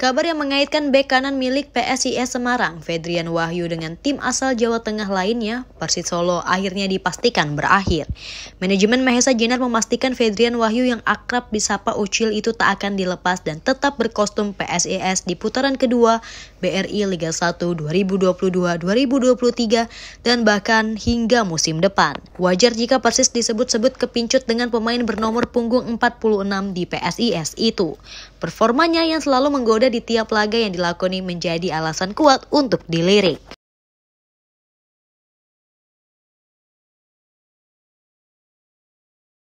Kabar yang mengaitkan bek kanan milik PSIS Semarang, Fedrian Wahyu dengan tim asal Jawa Tengah lainnya, Persit Solo, akhirnya dipastikan berakhir. Manajemen Mahesa Jenar memastikan Fedrian Wahyu yang akrab disapa Ucil itu tak akan dilepas dan tetap berkostum PSIS di putaran kedua BRI Liga 1 2022-2023 dan bahkan hingga musim depan. Wajar jika Persis disebut-sebut kepincut dengan pemain bernomor punggung 46 di PSIS itu. Performanya yang selalu menggoda di tiap laga yang dilakoni menjadi alasan kuat untuk dilirik.